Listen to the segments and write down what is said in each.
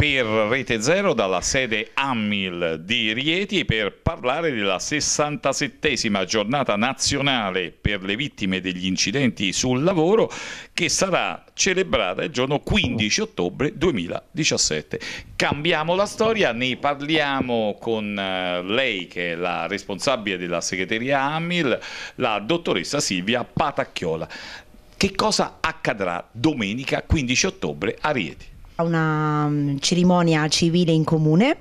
per Rete Zero dalla sede Ammil di Rieti per parlare della 67esima giornata nazionale per le vittime degli incidenti sul lavoro che sarà celebrata il giorno 15 ottobre 2017. Cambiamo la storia, ne parliamo con eh, lei che è la responsabile della segreteria Ammil, la dottoressa Silvia Patacchiola. Che cosa accadrà domenica 15 ottobre a Rieti? una mm, cerimonia civile in comune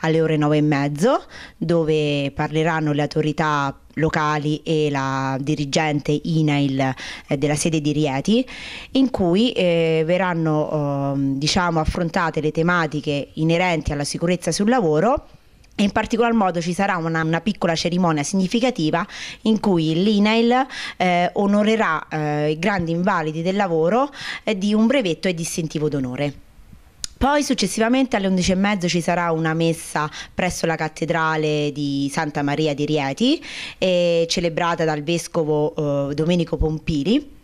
alle ore 9 e mezzo dove parleranno le autorità locali e la dirigente INAIL eh, della sede di Rieti, in cui eh, verranno eh, diciamo, affrontate le tematiche inerenti alla sicurezza sul lavoro e in particolar modo ci sarà una, una, piccola cerimonia significativa in cui l'INAIL eh, onorerà eh, i grandi invalidi del lavoro eh, di un brevetto e distintivo d'onore. Poi successivamente alle 11.30 ci sarà una messa presso la cattedrale di Santa Maria di Rieti, eh, celebrata dal vescovo eh, Domenico Pompili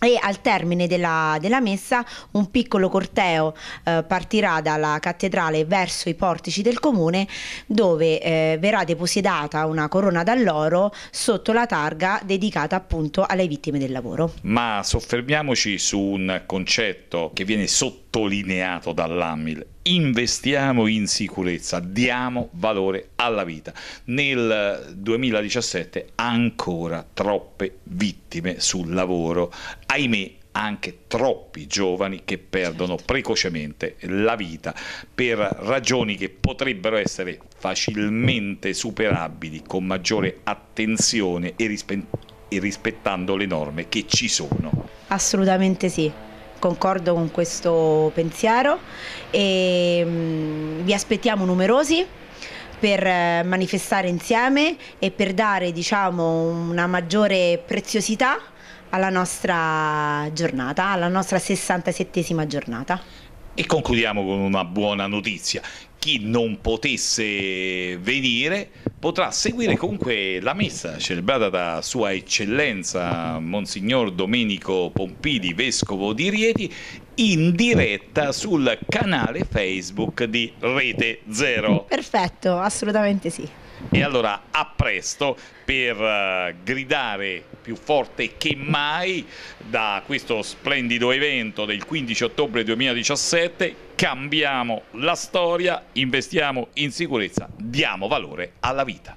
e al termine della, della, messa un piccolo corteo eh, partirà dalla cattedrale verso i portici del comune dove eh, verrà depositata una corona d'alloro sotto la targa dedicata appunto alle vittime del lavoro. Ma soffermiamoci su un concetto che viene sotto sottolineato dall'AMIL. Investiamo in sicurezza, diamo valore alla vita. Nel 2017 eh, ancora troppe vittime sul lavoro, ahimè anche troppi giovani che perdono certo. precocemente la vita per ragioni che potrebbero essere facilmente superabili con maggiore attenzione e, e rispettando le norme che ci sono. Assolutamente sì concordo con questo pensiero e mm, vi aspettiamo numerosi per eh, manifestare insieme e per dare diciamo, una maggiore preziosità alla nostra giornata, alla nostra 67esima giornata. E concludiamo con una buona notizia. Chi non potesse venire potrà seguire comunque la messa celebrata da Sua Eccellenza Monsignor Domenico Pompidi, Vescovo di Rieti, in diretta sul canale Facebook di Rete Zero. Perfetto, assolutamente sì. E allora a presto per eh, gridare più forte che mai da questo splendido evento del 15 ottobre 2017 cambiamo la storia, investiamo in sicurezza, diamo valore alla vita.